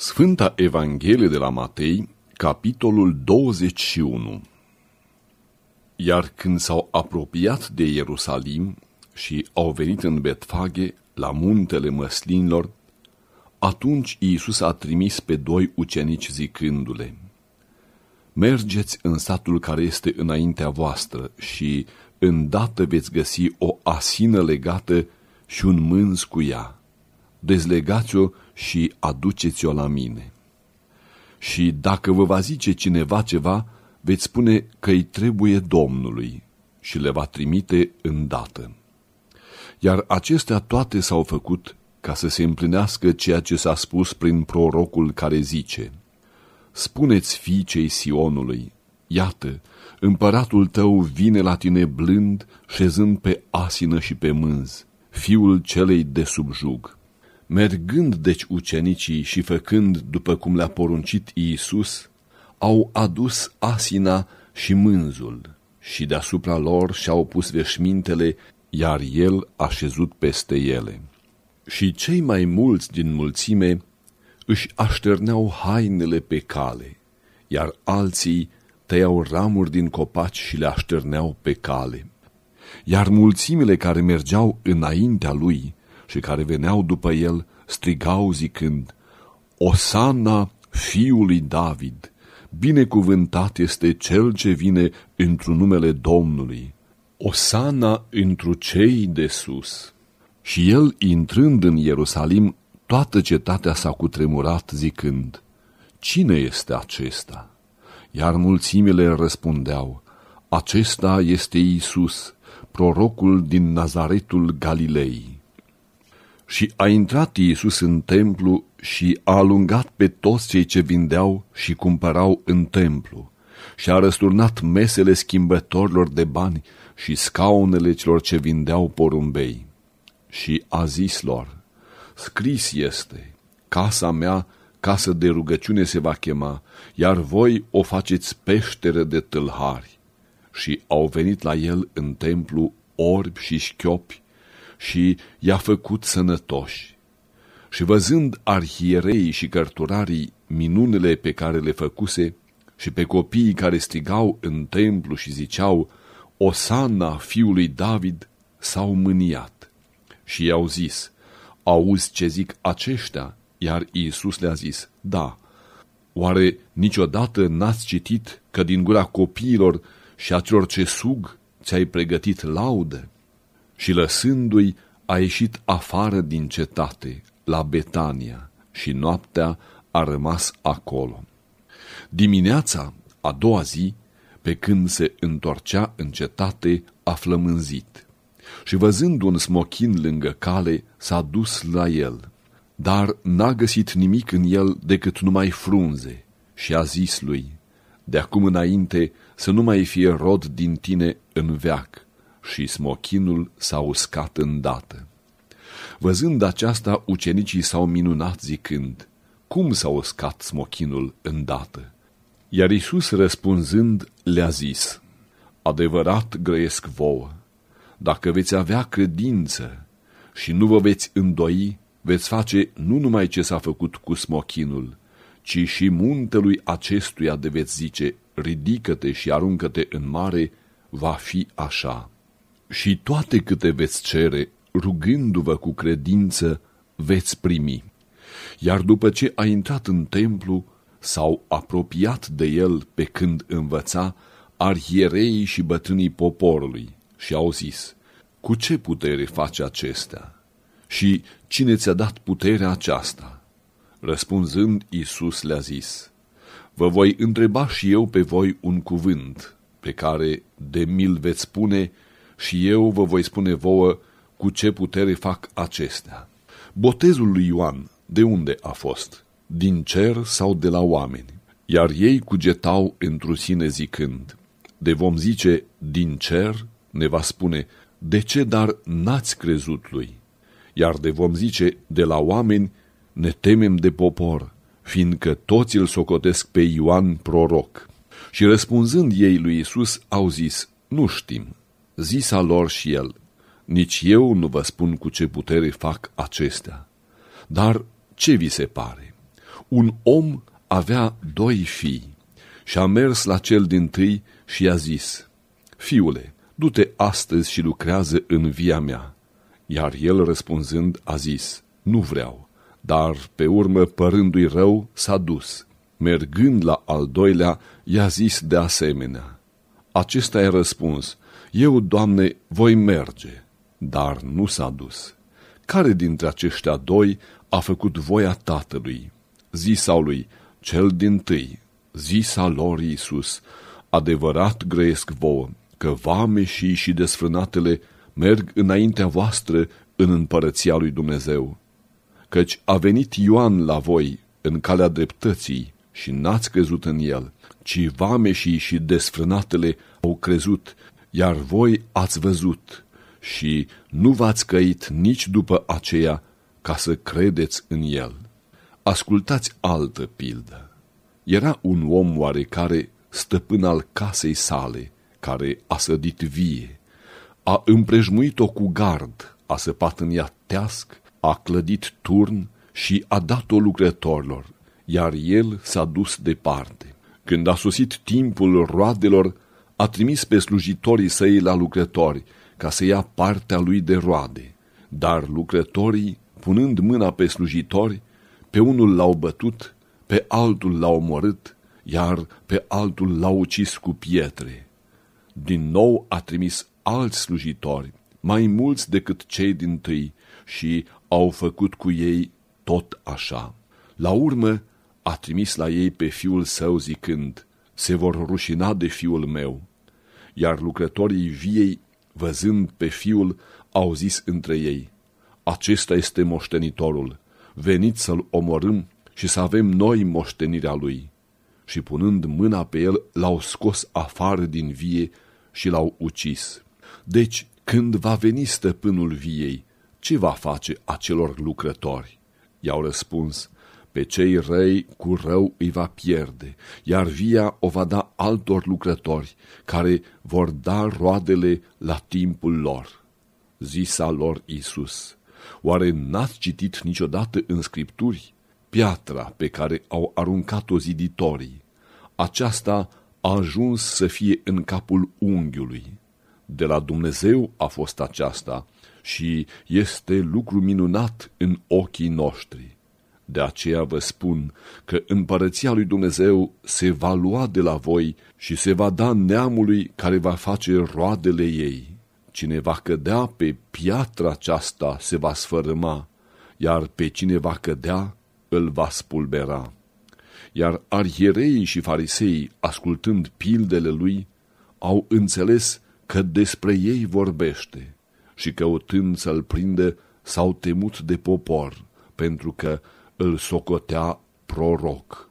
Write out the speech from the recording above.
Sfânta Evanghelie de la Matei, capitolul 21 Iar când s-au apropiat de Ierusalim și au venit în Betfage, la muntele măslinilor, atunci Iisus a trimis pe doi ucenici zicându-le, Mergeți în satul care este înaintea voastră și îndată veți găsi o asină legată și un mânz cu ea. Dezlegați-o și aduceți-o la mine. Și dacă vă va zice cineva ceva, veți spune că îi trebuie Domnului și le va trimite îndată. Iar acestea toate s-au făcut ca să se împlinească ceea ce s-a spus prin prorocul care zice, Spuneți fiicei Sionului, iată, împăratul tău vine la tine blând, șezând pe asină și pe mânz, fiul celei de subjug. Mergând deci ucenicii și făcând după cum le-a poruncit Iisus, au adus asina și mânzul și deasupra lor și-au pus veșmintele, iar el a șezut peste ele. Și cei mai mulți din mulțime își așterneau hainele pe cale, iar alții tăiau ramuri din copaci și le așterneau pe cale. Iar mulțimile care mergeau înaintea lui și care veneau după el strigau zicând, Osana fiului David, binecuvântat este cel ce vine într-un numele Domnului, Osana întru cei de sus. Și el, intrând în Ierusalim, toată cetatea s-a cutremurat zicând, Cine este acesta? Iar mulțimile răspundeau, Acesta este Iisus, prorocul din Nazaretul Galilei. Și a intrat Iisus în templu și a alungat pe toți cei ce vindeau și cumpărau în templu și a răsturnat mesele schimbătorilor de bani și scaunele celor ce vindeau porumbei. Și a zis lor, scris este, casa mea, casă de rugăciune se va chema, iar voi o faceți peșteră de tâlhari. Și au venit la el în templu orbi și șchiopi, și i-a făcut sănătoși. Și văzând arhierei și cărturarii minunile pe care le făcuse și pe copiii care strigau în templu și ziceau Osana fiului David, s-au mâniat și i-au zis, auzi ce zic aceștia? Iar Iisus le-a zis, da, oare niciodată n-ați citit că din gura copiilor și a celor ce sug ți-ai pregătit laude? și lăsându-i a ieșit afară din cetate, la Betania, și noaptea a rămas acolo. Dimineața, a doua zi, pe când se întorcea în cetate, a flămânzit și văzând un smochin lângă cale, s-a dus la el, dar n-a găsit nimic în el decât numai frunze și a zis lui, de acum înainte să nu mai fie rod din tine în veac, și smochinul s-a uscat îndată. Văzând aceasta, ucenicii s-au minunat zicând, Cum s-a uscat smochinul îndată? Iar Iisus răspunzând le-a zis, Adevărat grăiesc vouă, dacă veți avea credință și nu vă veți îndoi, veți face nu numai ce s-a făcut cu smochinul, ci și muntelui acestuia de veți zice, ridică-te și aruncă-te în mare, va fi așa și toate câte veți cere, rugându-vă cu credință, veți primi. Iar după ce a intrat în templu, s-au apropiat de el pe când învăța arhierei și bătrânii poporului și au zis, Cu ce putere face acestea? Și cine ți-a dat puterea aceasta? Răspunzând, Iisus le-a zis, Vă voi întreba și eu pe voi un cuvânt, pe care de mil veți spune și eu vă voi spune vouă cu ce putere fac acestea. Botezul lui Ioan de unde a fost? Din cer sau de la oameni? Iar ei cugetau întru sine zicând, de vom zice din cer, ne va spune, de ce dar n-ați crezut lui? Iar de vom zice de la oameni, ne temem de popor, fiindcă toți îl socotesc pe Ioan proroc. Și răspunzând ei lui Isus, au zis, nu știm zisa lor și el, nici eu nu vă spun cu ce putere fac acestea. Dar ce vi se pare? Un om avea doi fii și a mers la cel din tâi și i-a zis, Fiule, du-te astăzi și lucrează în via mea. Iar el răspunzând a zis, Nu vreau, dar pe urmă părându-i rău s-a dus. Mergând la al doilea, i-a zis de asemenea. Acesta i-a răspuns, eu, Doamne, voi merge, dar nu s-a dus. Care dintre aceștia doi a făcut voia Tatălui? Zisa lui, cel din tâi, zisa lor Iisus, adevărat grăiesc vouă, că vameșii și desfrânatele merg înaintea voastră în împărăția lui Dumnezeu. Căci a venit Ioan la voi în calea dreptății și n-ați crezut în el, ci vameșii și desfrânatele au crezut iar voi ați văzut și nu v-ați căit nici după aceea ca să credeți în el. Ascultați altă pildă. Era un om oarecare stăpân al casei sale, care a sădit vie, a împrejmuit-o cu gard, a săpat în ea teasc, a clădit turn și a dat-o lucrătorilor, iar el s-a dus departe. Când a sosit timpul roadelor, a trimis pe slujitorii săi la lucrători ca să ia partea lui de roade, dar lucrătorii, punând mâna pe slujitori, pe unul l-au bătut, pe altul l-au omorât, iar pe altul l-au ucis cu pietre. Din nou a trimis alți slujitori, mai mulți decât cei din tâi, și au făcut cu ei tot așa. La urmă a trimis la ei pe fiul său zicând, se vor rușina de fiul meu iar lucrătorii viei, văzând pe fiul, au zis între ei, Acesta este moștenitorul, veniți să-l omorâm și să avem noi moștenirea lui. Și punând mâna pe el, l-au scos afară din vie și l-au ucis. Deci, când va veni stăpânul viei, ce va face acelor lucrători? I-au răspuns, pe cei răi cu rău îi va pierde, iar via o va da altor lucrători care vor da roadele la timpul lor. Zisa lor Isus, oare n-ați citit niciodată în Scripturi? Piatra pe care au aruncat-o ziditorii, aceasta a ajuns să fie în capul unghiului. De la Dumnezeu a fost aceasta și este lucru minunat în ochii noștri. De aceea vă spun că împărăția lui Dumnezeu se va lua de la voi și se va da neamului care va face roadele ei. Cine va cădea pe piatra aceasta se va sfărâma, iar pe cine va cădea îl va spulbera. Iar arhiereii și fariseii, ascultând pildele lui, au înțeles că despre ei vorbește și căutând să-l prindă, s-au temut de popor, pentru că îl socotea proroc.